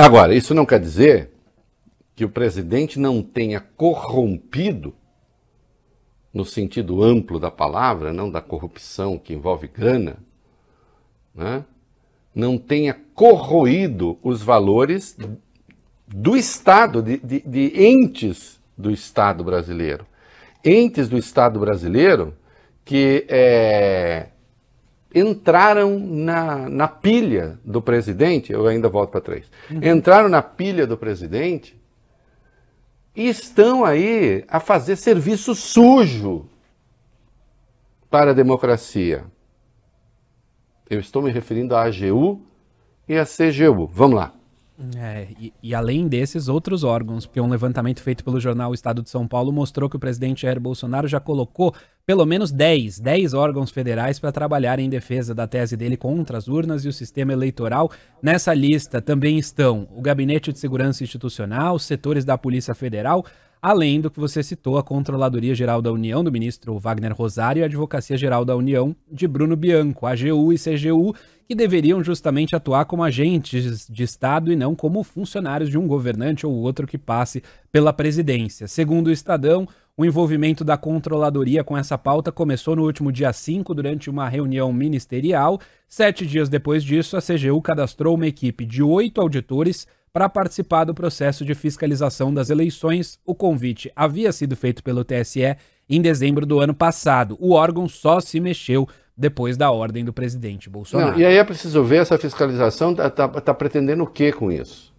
Agora, isso não quer dizer que o presidente não tenha corrompido, no sentido amplo da palavra, não da corrupção que envolve grana, né? não tenha corroído os valores do Estado, de, de, de entes do Estado brasileiro. Entes do Estado brasileiro que é, entraram na, na pilha do presidente, eu ainda volto para três, uhum. entraram na pilha do presidente e estão aí a fazer serviço sujo para a democracia. Eu estou me referindo à AGU e à CGU. Vamos lá. É, e, e, além desses, outros órgãos, porque um levantamento feito pelo jornal Estado de São Paulo mostrou que o presidente Jair Bolsonaro já colocou pelo menos 10, 10 órgãos federais para trabalhar em defesa da tese dele contra as urnas e o sistema eleitoral. Nessa lista também estão o Gabinete de Segurança Institucional, setores da Polícia Federal, além do que você citou, a Controladoria Geral da União, do ministro Wagner Rosário, e a Advocacia Geral da União, de Bruno Bianco, AGU e CGU, que deveriam justamente atuar como agentes de Estado e não como funcionários de um governante ou outro que passe pela presidência. Segundo o Estadão, o envolvimento da controladoria com essa pauta começou no último dia 5, durante uma reunião ministerial. Sete dias depois disso, a CGU cadastrou uma equipe de oito auditores para participar do processo de fiscalização das eleições. O convite havia sido feito pelo TSE em dezembro do ano passado. O órgão só se mexeu depois da ordem do presidente Bolsonaro. Não, e aí é preciso ver essa fiscalização está tá, tá pretendendo o que com isso?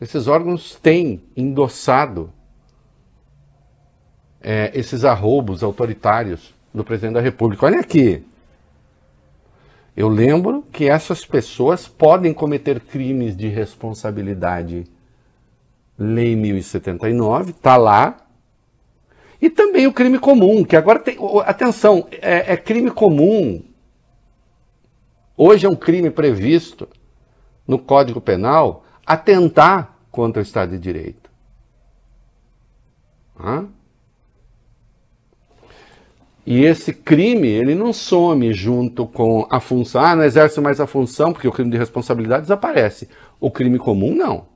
Esses órgãos têm endossado é, esses arroubos autoritários do presidente da República. Olha aqui, eu lembro que essas pessoas podem cometer crimes de responsabilidade. Lei 1079, está lá. E também o crime comum, que agora tem. Atenção, é, é crime comum. Hoje é um crime previsto no Código Penal atentar contra o Estado de Direito. Hã? E esse crime, ele não some junto com a função. Ah, não exerce mais a função, porque o crime de responsabilidade desaparece. O crime comum, não.